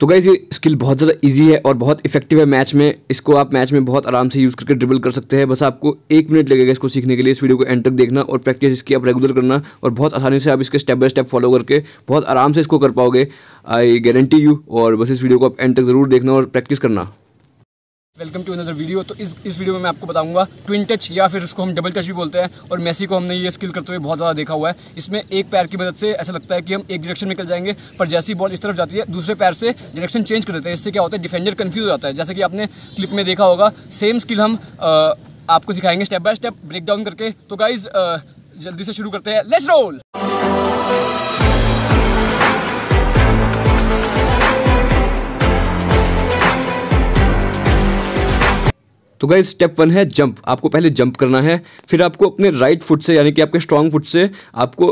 तो गाइज ये स्किल बहुत ज़्यादा इजी है और बहुत इफेक्टिव है मैच में इसको आप मैच में बहुत आराम से यूज़ करके ड्रिबल कर सकते हैं बस आपको एक मिनट लगेगा इसको सीखने के लिए इस वीडियो को एंड तक देखना और प्रैक्टिस इसकी आप रेगुलर करना और बहुत आसानी से आप इसके स्टेप बाय स्टेप फॉलो करके बहुत आराम से इसको कर पाओगे आई गारंटी यू और बस इस वीडियो को आप एंड तक ज़रूर देखना और प्रैक्टिस करना वेलकम टू अनदर वीडियो तो इस इस वीडियो में मैं आपको बताऊंगा ट्विन टच या फिर उसको हम डबल टच भी बोलते हैं और मेसी को हमने ये स्किल करते हुए बहुत ज़्यादा देखा हुआ है इसमें एक पैर की मदद से ऐसा लगता है कि हम एक डायरेक्शन में निकल जाएंगे पर जैसी बॉल इस तरफ जाती है दूसरे पैर से डायरेक्शन चेंज कर देते हैं इससे क्या होता है डिफेंडर कन्फ्यूज हो जाता है जैसे कि आपने क्लिप में देखा होगा सेम स्किल हम आ, आपको सिखाएंगे step by step break down करके तो गाइज जल्दी से शुरू करते हैं लेट्स रोल तो गई स्टेप वन है जंप आपको पहले जंप करना है फिर आपको अपने राइट फुट से यानी कि आपके स्ट्रॉन्ग फुट से आपको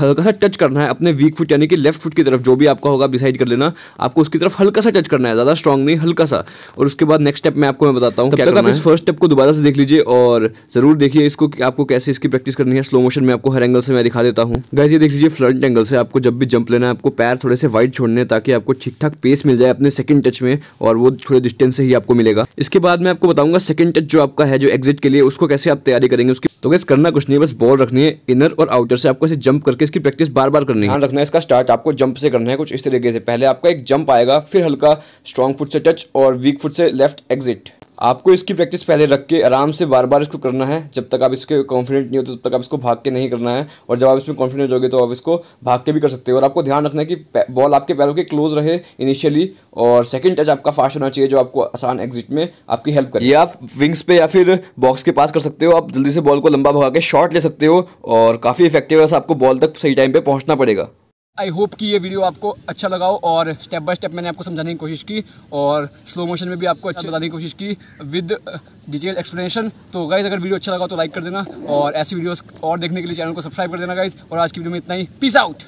हल्का सा टच करना है अपने वीक फुट यानी कि लेफ्ट फुट की तरफ जो भी आपका होगा डिसाइड कर लेना आपको उसकी तरफ हल्का सा टच करना है ज़्यादा स्ट्रॉन्ग नहीं हल्का सा और उसके बाद नेक्स्ट स्टेप मैं आपको मैं बताता हूँ आप इस फर्स्ट स्टेप को दोबारा से देख लीजिए और ज़रूर देखिए इसको आपको कैसे इसकी प्रैक्टिस करनी है स्लो मोशन में आपको हर एंगल से मैं दिखा देता हूँ गैस ये देख लीजिए फ्रंट एंगल से आपको जब भी जंप लेना है आपको पैर थोड़े से वाइड छोड़ने ताकि आपको ठीक ठाक पेस मिल जाए अपने सेकंड टच में और वो थोड़े डिस्टेंस से ही आपको मिलेगा इसके बाद मैं आपको बताऊंगा सेकंड टच जो आपका है जो एग्जिट के लिए उसको कैसे आप तैयारी करेंगे उसकी तो गैस करना कुछ नहीं बस बॉल रखनी है इनर और आउटर से आपको ऐसे जंप करके इसकी प्रैक्टिस बार बार करनी है रखना है इसका स्टार्ट आपको जंप से करना है कुछ इस तरीके से पहले आपका एक जंप आएगा फिर हल्का स्ट्रॉन्ग फुट से टच और वीक फुट से लेफ्ट एग्जिट आपको इसकी प्रैक्टिस पहले रख के आराम से बार बार इसको करना है जब तक आप इसके कॉन्फिडेंट नहीं होते तो तब तक आप इसको भाग के नहीं करना है और जब आप इसमें कॉन्फिडेंट हो गए तो आप इसको भाग के भी कर सकते हो और आपको ध्यान रखना है कि बॉल आपके पैरों के क्लोज रहे इनिशियली और सेकंड टच आपका फास्ट होना चाहिए जो आपको आसान एग्जिट में आपकी हेल्प करिए आप विंग्स पर या फिर बॉक्स के पास कर सकते हो आप जल्दी से बॉल को लंबा भगा के शॉट ले सकते हो और काफ़ी इफेक्टिव है आपको बॉल तक सही टाइम पर पहुँचना पड़ेगा आई होप कि ये वीडियो आपको अच्छा लगा हो और स्टेप बाय स्टेप मैंने आपको समझाने की कोशिश की और स्लो मोशन में भी आपको अच्छा बताने की कोशिश की विद डिटेल एक्सप्लेनेशन तो गाइज अगर वीडियो अच्छा लगा तो लाइक कर देना और ऐसी वीडियोस और देखने के लिए चैनल को सब्सक्राइब कर देना गाइज और आज की वीडियो में इतना ही पीस आउट